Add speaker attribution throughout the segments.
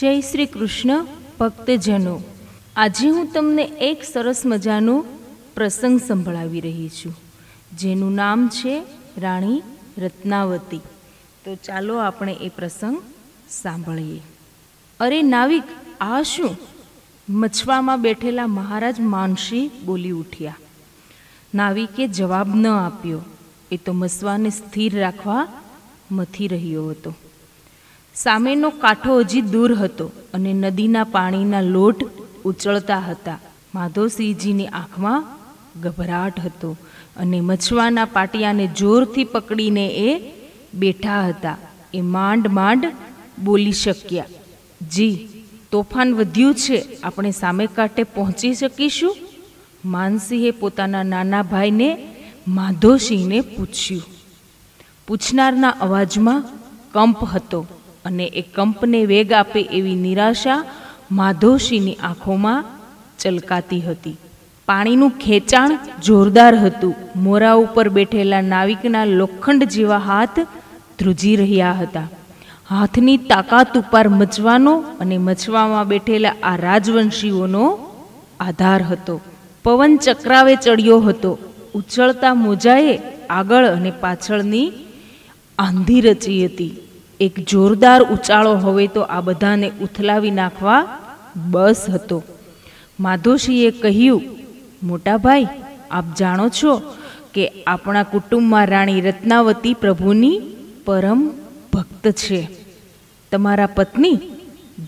Speaker 1: જય શ્રી કૃષ્ણ ભક્તજનો આજે હું તમને એક સરસ મજાનો પ્રસંગ સંભળાવી રહી છું જેનું નામ છે રાણી રત્નાવતી તો ચાલો આપણે એ પ્રસંગ સાંભળીએ અરે નાવિક આ શું મછવામાં બેઠેલા મહારાજ માનસી બોલી ઉઠ્યા નાવિકે જવાબ ન આપ્યો એ તો મસવાને સ્થિર રાખવા મથી રહ્યો હતો સામેનો કાંઠો હજી દૂર હતો અને નદીના પાણીના લોટ ઉચળતા હતા માધવસિંહજીની આંખમાં ગભરાટ હતો અને મછવાના પાટિયાને જોરથી પકડીને એ બેઠા હતા એ માંડ માંડ બોલી શક્યા જી તોફાન વધ્યું છે આપણે સામે કાંઠે પહોંચી શકીશું માનસિંહે પોતાના નાના ભાઈને માધોસિંહને પૂછ્યું પૂછનારના અવાજમાં કંપ હતો અને એ કંપને વેગ આપે એવી નિરાશા માધોશીની આંખોમાં ચલકાતી હતી પાણીનું ખેંચાણ જોરદાર હતું મોરા ઉપર બેઠેલા નાવિકના લોખંડ જેવા હાથ ધ્રુજી રહ્યા હતા હાથની તાકાત ઉપર મચવાનો અને મચવામાં બેઠેલા આ રાજવંશીઓનો આધાર હતો પવન ચક્રાવે ચડ્યો હતો ઉછળતા મોજાએ આગળ અને પાછળની આંધી રચી હતી એક જોરદાર ઉચાળો હવે તો આ બધાને ઉથલાવી નાખવા બસ હતો માધોશીએ કહ્યું મોટાભાઈ આપ જાણો છો કે આપણા કુટુંબમાં રાણી રત્નાવતી પ્રભુની પરમ ભક્ત છે તમારા પત્ની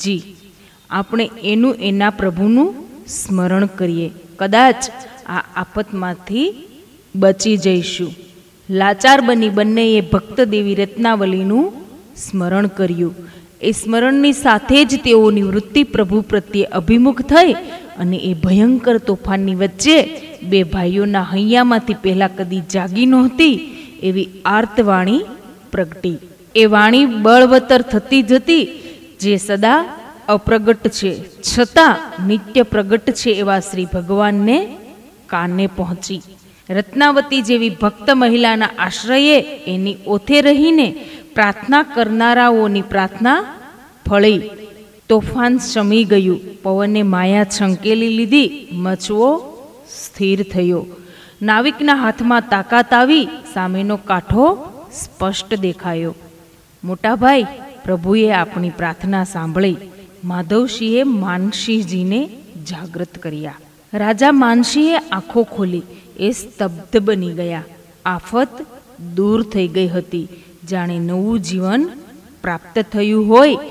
Speaker 1: જી આપણે એનું એના પ્રભુનું સ્મરણ કરીએ કદાચ આ આફતમાંથી બચી જઈશું લાચાર બની બંનેએ ભક્ત દેવી રત્નાવલીનું સ્મરણ કર્યું એ સ્મરણની સાથે જ તેઓની વૃત્તિ પ્રભુ પ્રત્યે અભિમુખ થઈ અને એ ભયંકર તોફાનની વચ્ચે બે ભાઈઓના હૈયામાંથી પહેલાં કદી જાગી નહોતી એવી આર્તવાણી પ્રગટી એ વાણી બળવતર થતી જતી જે સદા અપ્રગટ છે છતાં નિત્ય પ્રગટ છે એવા શ્રી ભગવાનને કાને પહોંચી રત્નાવતી જેવી ભક્ત મહિલાના આશ્રયે એની ઓથે રહીને પ્રાર્થના કરનારાઓની પ્રાર્થના ફળી તોફાન શમી ગયું પવને માયા છંકેલી લીધી મચવો સ્થિર થયો નાવિકના હાથમાં તાકાત આવી સામેનો કાંઠો સ્પષ્ટ દેખાયો મોટાભાઈ પ્રભુએ આપણી પ્રાર્થના સાંભળી માધવસિંહે માનસિંહજીને જાગૃત કર્યા રાજા માનસિંહે આંખો ખોલી એ સ્તબ્ધ બની ગયા આફત દૂર થઈ ગઈ હતી જાણે નવું જીવન પ્રાપ્ત થયું હોય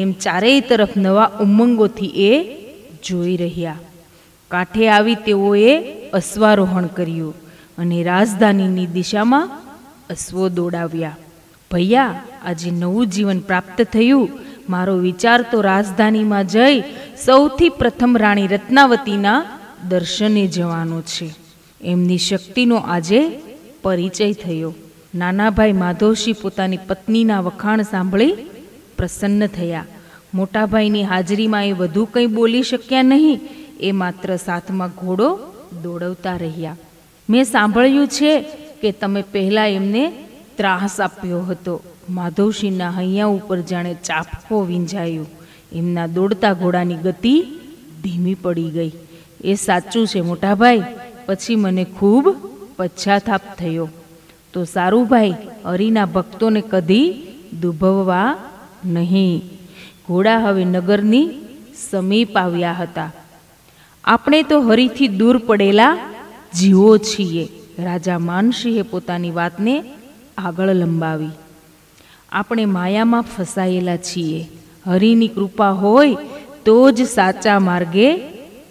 Speaker 1: એમ ચારેય તરફ નવા ઉમંગોથી એ જોઈ રહ્યા કાંઠે આવી તેઓએ અશ્વારોહણ કર્યું અને રાજધાનીની દિશામાં અશ્વો દોડાવ્યા ભૈયા આજે નવું જીવન પ્રાપ્ત થયું મારો વિચાર તો રાજધાનીમાં જઈ સૌથી પ્રથમ રાણી રત્નાવતીના દર્શને જવાનો છે એમની શક્તિનો આજે પરિચય થયો નાનાભાઈ માધવસિંહ પોતાની પત્નીના વખાણ સાંભળી પ્રસન્ન થયા મોટાભાઈની હાજરીમાં એ વધુ કંઈ બોલી શક્યા નહીં એ માત્ર સાથમાં ઘોડો દોડવતા રહ્યા મેં સાંભળ્યું છે કે તમે પહેલાં એમને ત્રાસ આપ્યો હતો માધવસિંહના હૈયા ઉપર જાણે ચાપકો વિંજાયો એમના દોડતા ઘોડાની ગતિ ધીમી પડી ગઈ એ સાચું છે મોટાભાઈ પછી મને ખૂબ પશ્ચાતાપ થયો તો સારુભાઈ હરિના ભક્તોને કદી દુભવવા નહીં ઘોડા હવે નગરની સમીપ આવ્યા હતા આપણે તો હરિથી દૂર પડેલા જીવો છીએ રાજા માનસિંહે પોતાની વાતને આગળ લંબાવી આપણે માયામાં ફસાયેલા છીએ હરિની કૃપા હોય તો જ સાચા માર્ગે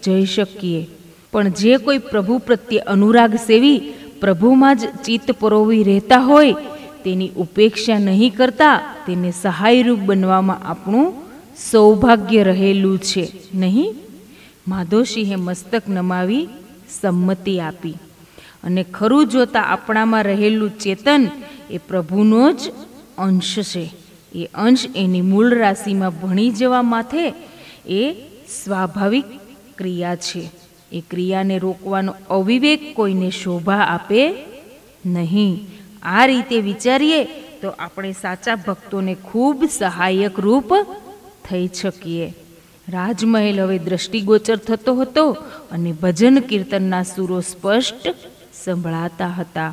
Speaker 1: જઈ શકીએ પણ જે કોઈ પ્રભુ પ્રત્યે અનુરાગ સેવી પ્રભુમાં જ ચિત્ત પરોવી રહેતા હોય તેની ઉપેક્ષા નહીં કરતા તેને સહાયરૂપ બનવામાં આપણું સૌભાગ્ય રહેલું છે નહીં માધોસિંહે મસ્તક નમાવી સંમતિ આપી અને ખરું જોતા આપણામાં રહેલું ચેતન એ પ્રભુનો જ અંશ છે એ અંશ એની મૂળ રાશિમાં ભણી જવા માથે એ સ્વાભાવિક ક્રિયા છે એ ક્રિયાને રોકવાનો અવિવેક કોઈને શોભા આપે નહીં આ રીતે વિચારીએ તો આપણે સાચા ભક્તોને ખૂબ સહાયક રૂપ થઈ શકીએ રાજમહેલ હવે દ્રષ્ટિગોચર થતો હતો અને ભજન કીર્તનના સૂરો સ્પષ્ટ સંભળાતા હતા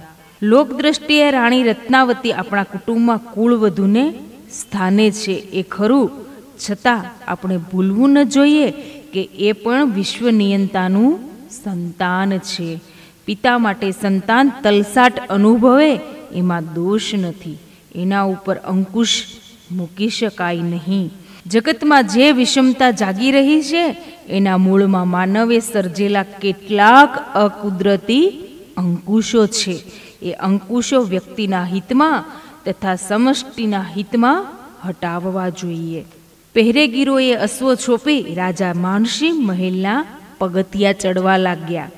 Speaker 1: લોકદ્રષ્ટિએ રાણી રત્નાવતી આપણા કુટુંબમાં કુળવધુને સ્થાને છે એ ખરું છતાં આપણે ભૂલવું ન જોઈએ કે એ પણ વિશ્વ સંતાન છે પિતા માટે સંતાન તલસાટ અનુભવે એમાં દોષ નથી એના ઉપર અંકુશ મૂકી શકાય નહીં જગતમાં જે વિષમતા જાગી રહી છે એના મૂળમાં માનવે સર્જેલા કેટલાક અકુદરતી અંકુશો છે એ અંકુશો વ્યક્તિના હિતમાં તથા સમષ્ટિના હિતમાં હટાવવા જોઈએ પહેરેગીરોએ અશ્વ છોપી રાજા માનસિંહ મહેલના પગથિયા ચડવા લાગ્યા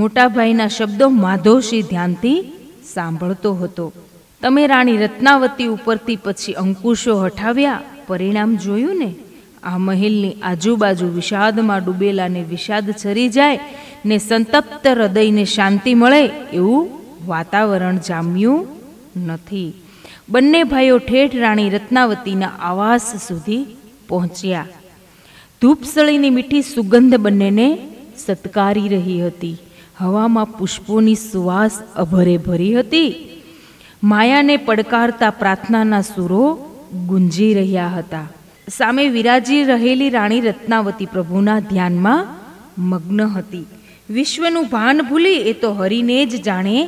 Speaker 1: મોટાભાઈના શબ્દો માધોસિંહ ધ્યાનથી સાંભળતો હતો તમે રાણી રત્નાવતી ઉપરથી પછી અંકુશો હઠાવ્યા પરિણામ જોયું ને આ મહેલની આજુબાજુ વિષાદમાં ડૂબેલાને વિષાદ છરી જાય ને સંતપ્ત હૃદયને શાંતિ મળે એવું વાતાવરણ જામ્યું નથી બંને ભાઈઓ ઠેઠ રાણી રત્નાવતીના આવાસ સુધી પહોંચ્યા ધૂપસળીની મીઠી સુગંધ બંનેને સત્કારી રહી હતી હવામાં પુષ્પોની સુવાસ અભરે ભરી હતી માયાને પડકારતા પ્રાર્થનાના સુરો ગુંજી રહ્યા હતા સામે વિરાજી રહેલી રાણી રત્નાવતી પ્રભુના ધ્યાનમાં મગ્ન હતી વિશ્વનું ભાન ભૂલી એ તો હરિને જ જાણે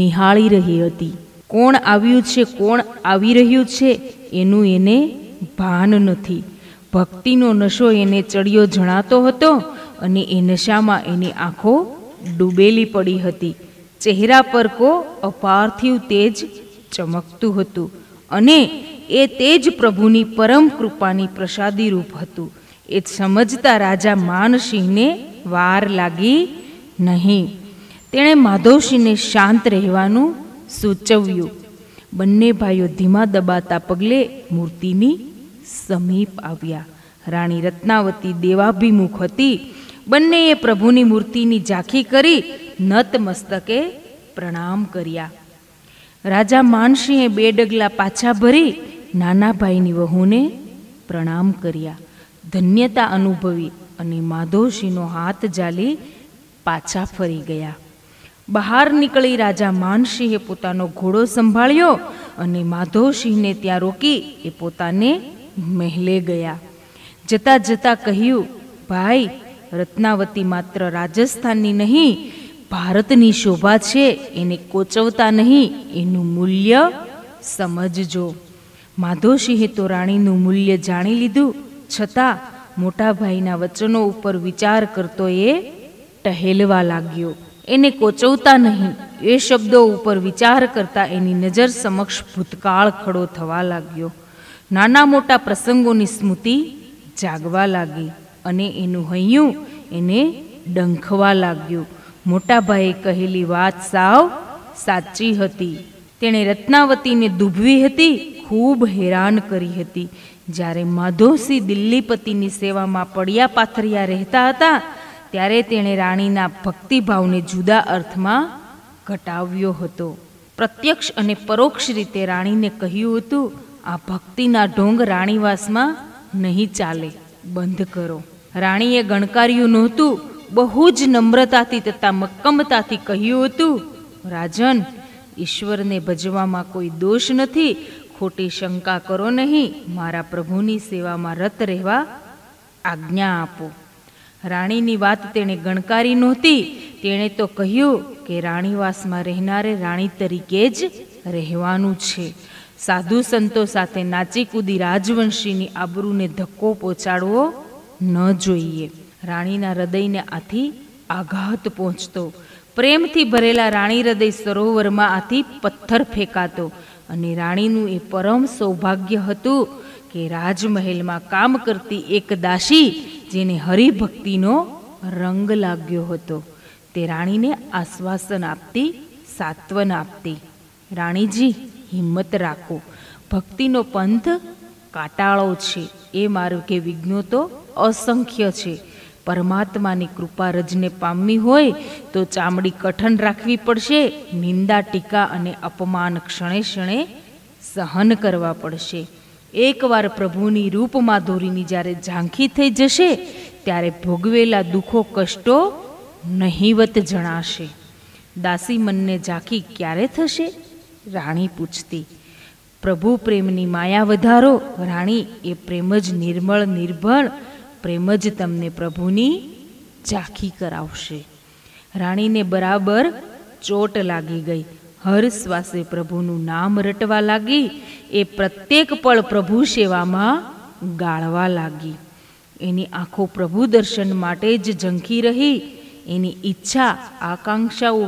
Speaker 1: નિહાળી રહી હતી કોણ આવ્યું છે કોણ આવી રહ્યું છે એનું એને ભાન નથી ભક્તિનો નશો એને ચડિયો જણાતો હતો અને એ નશામાં એની આંખો ડૂબેલી પડી હતી ચહેરા પર કો અપાર્થિવ તેજ ચમકતું હતું અને એ તેજ પ્રભુની પરમ કૃપાની પ્રસાદી રૂપ હતું એ સમજતા રાજા માનસિંહને વાર લાગી નહીં તેણે માધવસિંહને શાંત રહેવાનું સૂચવ્યું બંને ભાઈઓ ધીમા દબાતા પગલે મૂર્તિની સમીપ આવ્યા રાણી રત્નાવતી દેવાભિમુખ હતી બંનેએ પ્રભુની મૂર્તિની ઝાંખી કરી નતમસ્તકે પ્રણામ કર્યા રાજા માનસિંહે બે ડગલા પાછા ભરી નાના ભાઈની વહુને પ્રણામ કર્યા ધન્યતા અનુભવી અને માધોસિંહનો હાથ જાલી પાછા ફરી ગયા બહાર નીકળી રાજા માનસિંહે પોતાનો ઘોડો સંભાળ્યો અને માધવસિંહને ત્યાં રોકી એ પોતાને મહેલે ગયા જતાં જતાં કહ્યું ભાઈ રત્નાવતી માત્ર રાજસ્થાનની નહીં ભારતની શોભા છે એને કોચવતા નહીં એનું મૂલ્ય સમજજો માધવસિંહે તો રાણીનું મૂલ્ય જાણી લીધું છતાં મોટાભાઈના વચનો ઉપર વિચાર કરતો એ ટહેલવા લાગ્યો એને કોચવતા નહીં એ શબ્દો ઉપર વિચાર કરતા એની નજર સમક્ષ ભૂતકાળ ખડો થવા લાગ્યો નાના મોટા પ્રસંગોની સ્મૃતિ જાગવા લાગી અને એનું હૈયું એને ડંખવા લાગ્યું મોટાભાઈએ કહેલી વાત સાવ સાચી હતી તેણે રત્નાવતીને દુભવી હતી ખૂબ હેરાન કરી હતી જ્યારે માધોસિંહ દિલ્હીપતિની સેવામાં પડ્યા પાથરિયા રહેતા હતા ત્યારે તેણે રાણીના ભક્તિભાવને જુદા અર્થમાં ઘટાવ્યો હતો પ્રત્યક્ષ અને પરોક્ષ રીતે રાણીને કહ્યું હતું આ ભક્તિના ઢોંગ રાણીવાસમાં નહીં ચાલે બંધ કરો રાણીએ ગણકાર્યું નહોતું બહુ જ નમ્રતાથી તથા મક્કમતાથી કહ્યું હતું રાજન ઈશ્વરને ભજવામાં કોઈ દોષ નથી ખોટી શંકા કરો નહીં મારા પ્રભુની સેવામાં રત રહેવા આજ્ઞા આપો રાણીની વાત તેણે ગણકારી નહોતી તેણે તો કહ્યું કે રાણીવાસમાં રહેનારે રાણી તરીકે જ રહેવાનું છે સાધુ સંતો સાથે નાચી કૂદી રાજવંશીની આબરૂને ધક્કો પહોંચાડવો ન જોઈએ રાણીના હૃદયને આથી આઘાત પહોંચતો પ્રેમથી ભરેલા રાણી હૃદય સરોવરમાં આથી પથ્થર ફેંકાતો અને રાણીનું એ પરમ સૌભાગ્ય હતું કે રાજમહેલમાં કામ કરતી એક દાસી જેને હરિભક્તિનો રંગ લાગ્યો હતો તે રાણીને આશ્વાસન આપતી સાત્વન આપતી રાણીજી હિંમત રાખો ભક્તિનો પંથ કાટાળો છે એ કે વિઘ્નો તો અસંખ્ય છે પરમાત્માની કૃપા રજને પામવી હોય તો ચામડી કઠણ રાખવી પડશે નિંદા ટીકા અને અપમાન ક્ષણે ક્ષણે સહન કરવા પડશે એકવાર પ્રભુની રૂપમાં માધુરીની જ્યારે ઝાંખી થઈ જશે ત્યારે ભોગવેલા દુઃખો કષ્ટો નહીવત જણાશે દાસી મનને ઝાંખી ક્યારે થશે રાણી પૂછતી પ્રભુ પ્રેમની માયા વધારો રાણી એ પ્રેમ જ નિર્મળ નિર્ભળ પ્રેમ જ તમને પ્રભુની ઝાંખી કરાવશે રાણીને બરાબર ચોટ લાગી ગઈ હર શ્વાસે પ્રભુનું નામ રટવા લાગી એ પ્રત્યેક પળ પ્રભુ સેવામાં ગાળવા લાગી એની આંખો પ્રભુ દર્શન માટે જ ઝંખી રહી એની ઈચ્છા આકાંક્ષાઓ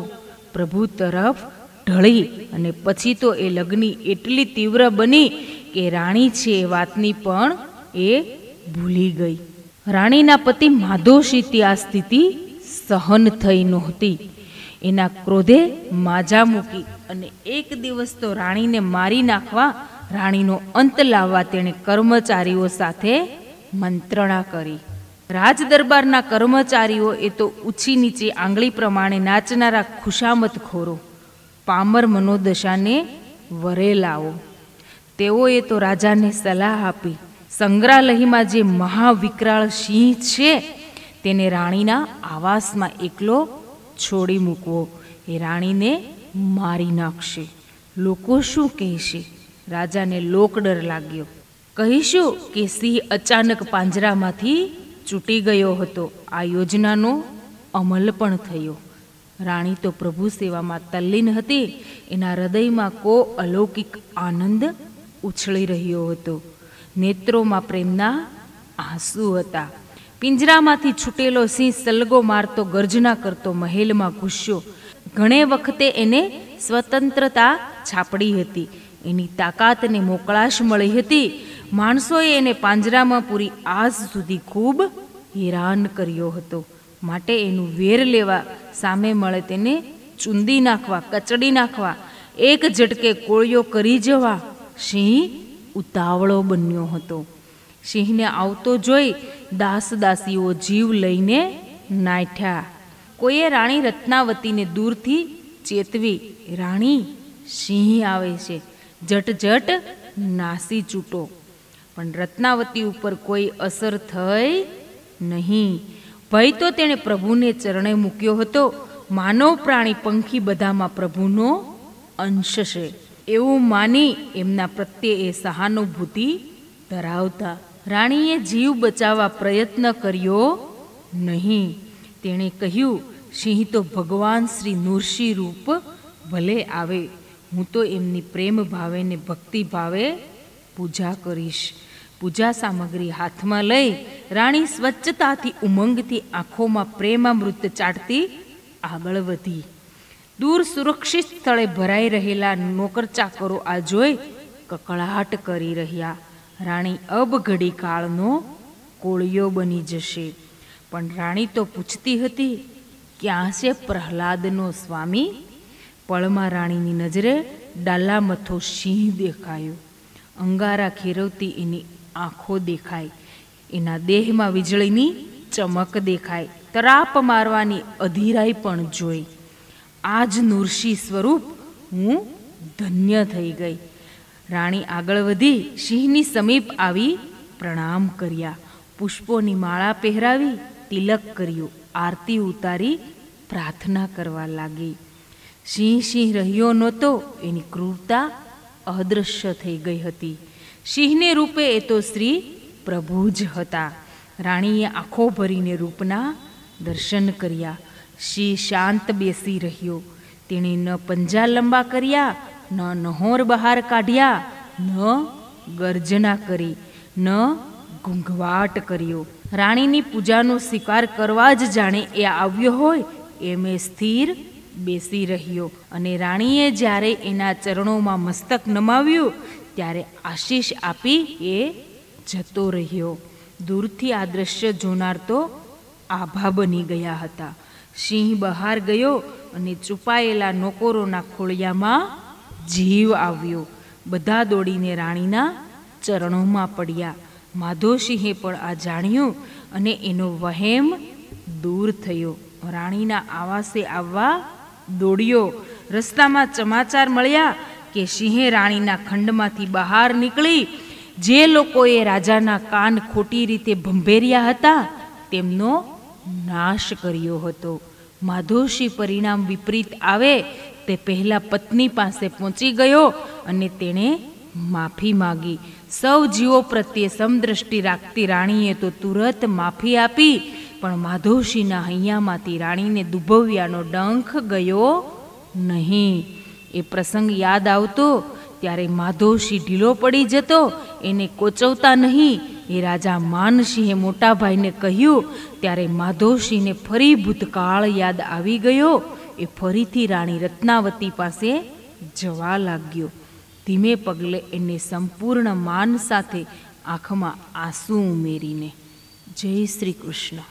Speaker 1: પ્રભુ તરફ ઢળી અને પછી તો એ લગ્ની એટલી તીવ્ર બની કે રાણી છે એ વાતની પણ એ ભૂલી ગઈ રાણીના પતિ માધોશીથી આ સ્થિતિ સહન થઈ નહોતી એના ક્રોધે માજા મૂકી અને એક દિવસ તો રાણીને મારી નાખવા રાણીનો અંત લાવવા તેણે કર્મચારીઓ સાથે મંત્રણા કરી રાજ દરબારના કર્મચારીઓ એ તો ઊંચી નીચે આંગળી પ્રમાણે નાચનારા ખુશામતખોરો પામર મનોદશાને વરે લાવો તેઓએ તો રાજાને સલાહ આપી સંગ્રહાલયમાં જે મહાવિકરાળ સિંહ છે તેને રાણીના આવાસમાં એકલો છોડી મૂકવો એ રાણીને મારી નાખશે લોકો શું કહેશે રાજાને લોક ડર લાગ્યો કહીશું કે સિંહ અચાનક પાંજરામાંથી ચૂંટી ગયો હતો આ યોજનાનો અમલ પણ થયો રાણી તો પ્રભુ સેવામાં તલ્લીન હતી એના હૃદયમાં કો અલૌકિક આનંદ ઉછળી રહ્યો હતો નેત્રોમાં પ્રેમના આંસુ હતા પિંજરામાંથી છૂટેલો સિંહ સલગો મારતો ગર્જના કરતો મહેલમાં ઘૂસ્યો ઘણે વખતે એને સ્વતંત્રતા છાપડી હતી એની તાકાતને મોકળાશ મળી હતી માણસોએ એને પાંજરામાં પૂરી આજ સુધી ખૂબ હેરાન કર્યો હતો માટે એનું વેર લેવા સામે મળે તેને ચુંદી નાખવા કચડી નાખવા એક ઝટકે કોળિયો કરી જવા સિંહ ઉતાવળો બન્યો હતો સિંહને આવતો જોઈ દાસ દાસીઓ જીવ લઈને નાઠ્યા કોઈએ રાણી રત્નાવતીને દૂરથી ચેતવી રાણી સિંહ આવે છે જટ જટ નાસી ચૂંટો પણ રત્નાવતી ઉપર કોઈ અસર થઈ નહીં ભય તો તેણે પ્રભુને ચરણે મૂક્યો હતો માનવ પ્રાણી પંખી બધામાં પ્રભુનો અંશ છે એવું માની એમના પ્રત્યે એ સહાનુભૂતિ ધરાવતા રાણીએ જીવ બચાવવા પ્રયત્ન કર્યો નહીં તેણે કહ્યું સિંહ તો ભગવાન શ્રી નૃષિ રૂપ ભલે આવે હું તો એમની પ્રેમ ભાવે ને ભક્તિ ભાવે પૂજા કરીશ પૂજા સામગ્રી હાથમાં લઈ રાણી સ્વચ્છતાથી ઉમંગથી આંખોમાં પ્રેમામૃત ચાટતી આગળ વધી દૂર સુરક્ષિત સ્થળે ભરાઈ રહેલા નોકર ચાકરો આ જોઈ કકળાટ કરી રહ્યા રાણી અબઘડી કાળનો કોળિયો બની જશે પણ રાણી તો પૂછતી હતી ક્યાં છે પ્રહલાદનો સ્વામી પળમાં રાણીની નજરે ડાલામથો સિંહ દેખાયો અંગારા ખેરવતી એની આંખો દેખાય એના દેહમાં વીજળીની ચમક દેખાય તરાપ મારવાની અધીરાઈ પણ જોઈ આ જ નૂરશી સ્વરૂપ હું ધન્ય થઈ ગઈ રાણી આગળ વધી સિંહની સમીપ આવી પ્રણામ કર્યા પુષ્પોની માળા પહેરાવી તિલક કર્યું આરતી ઉતારી પ્રાર્થના કરવા લાગી સિંહ સિંહ રહ્યો નહોતો એની ક્રૂરતા અદ્રશ્ય થઈ ગઈ હતી સિંહને રૂપે એ તો શ્રી પ્રભુ જ હતા રાણીએ આંખો ભરીને રૂપના દર્શન કર્યા સિંહ શાંત બેસી રહ્યો તેણે ન પંજા લંબા કર્યા ન નહોર બહાર કાઢ્યા ન ગર્જના કરી ન ઘૂંઘવાટ કર્યો રાણીની પૂજાનો સ્વીકાર કરવા જ જાણે એ આવ્યો હોય એમ એ સ્થિર બેસી રહ્યો અને રાણીએ જ્યારે એના ચરણોમાં મસ્તક નમાવ્યું ત્યારે આશીષ આપી એ જતો રહ્યો દૂરથી આ દ્રશ્ય જોનાર તો આભા બની ગયા હતા સિંહ બહાર ગયો અને છુપાયેલા નોકરોના ખોળિયામાં જીવ આવ્યો બધા દોડીને રાણીના ચરણોમાં પડ્યા માધોસિંહે પણ આ જાણ્યું અને એનો વહેમ દૂર થયો રાણીના આવાસે આવવા દોડ્યો રસ્તામાં ચમાચાર મળ્યા કે સિંહે રાણીના ખંડમાંથી બહાર નીકળી જે લોકોએ રાજાના કાન ખોટી રીતે ભંભેર્યા હતા તેમનો નાશ કર્યો હતો માધોશી પરિણામ વિપરીત આવે તે પહેલાં પત્ની પાસે પહોંચી ગયો અને તેણે માફી માગી સૌ જીવો પ્રત્યે સમદ્રષ્ટિ રાખતી રાણીએ તો તુરત માફી આપી પણ માધવસિંહના હૈયામાંથી રાણીને દુભવ્યાનો ડંખ ગયો નહીં એ પ્રસંગ યાદ આવતો ત્યારે માધવસિંહ ઢીલો પડી જતો એને કોચવતા નહીં એ રાજા માનસિંહે મોટાભાઈને કહ્યું ત્યારે માધવસિંહને ફરી ભૂતકાળ યાદ આવી ગયો એ ફરીથી રાણી રત્નાવતી પાસે જવા લાગ્યો ધીમે પગલે એને સંપૂર્ણ માન સાથે આંખમાં આંસુ ઉમેરીને જય શ્રી કૃષ્ણ